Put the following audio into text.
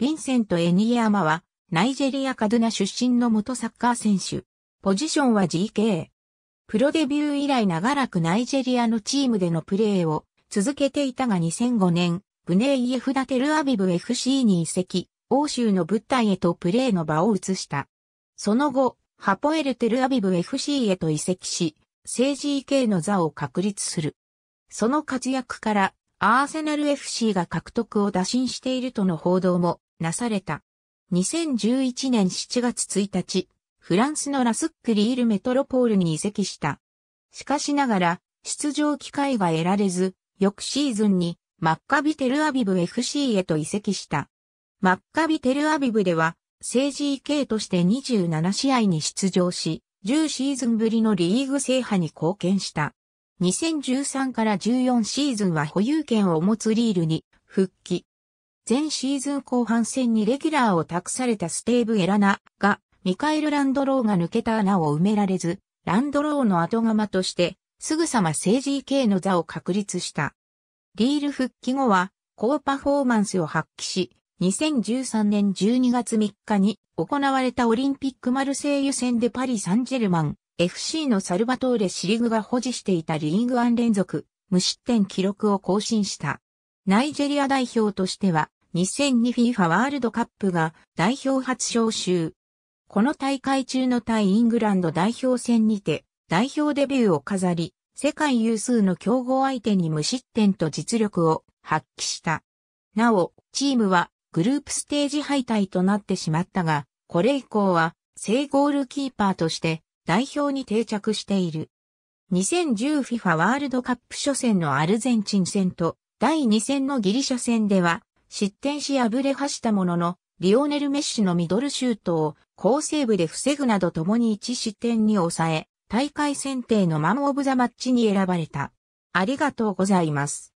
ヴィンセント・エニヤマは、ナイジェリア・カドゥナ出身の元サッカー選手。ポジションは GK。プロデビュー以来長らくナイジェリアのチームでのプレーを続けていたが2005年、ブネイエフダテルアビブ FC に移籍、欧州の物体へとプレーの場を移した。その後、ハポエルテルアビブ FC へと移籍し、政治 k の座を確立する。その活躍からアーセナル FC が獲得を打診しているとの報道もなされた。2011年7月1日、フランスのラスックリールメトロポールに移籍した。しかしながら、出場機会が得られず、翌シーズンにマッカビテルアビブ FC へと移籍した。マッカビテルアビブでは、政治家 k として27試合に出場し、10シーズンぶりのリーグ制覇に貢献した。2013から14シーズンは保有権を持つリールに復帰。前シーズン後半戦にレギュラーを託されたステーブ・エラナがミカエル・ランドローが抜けた穴を埋められず、ランドローの後釜としてすぐさま政治系の座を確立した。リール復帰後は高パフォーマンスを発揮し、2013年12月3日に行われたオリンピックマルセイユ戦でパリ・サンジェルマン FC のサルバトーレシリグが保持していたリーグ1ン連続無失点記録を更新した。ナイジェリア代表としては 2002FIFA ワールドカップが代表初招集。この大会中の対イングランド代表戦にて代表デビューを飾り、世界有数の競合相手に無失点と実力を発揮した。なお、チームはグループステージ敗退となってしまったが、これ以降は正ゴールキーパーとして代表に定着している。2010FIFA ワールドカップ初戦のアルゼンチン戦と第2戦のギリシャ戦では失点し敗れはしたもののリオネル・メッシのミドルシュートを高セーブで防ぐなど共に1失点に抑え大会選定のマン・オブ・ザ・マッチに選ばれた。ありがとうございます。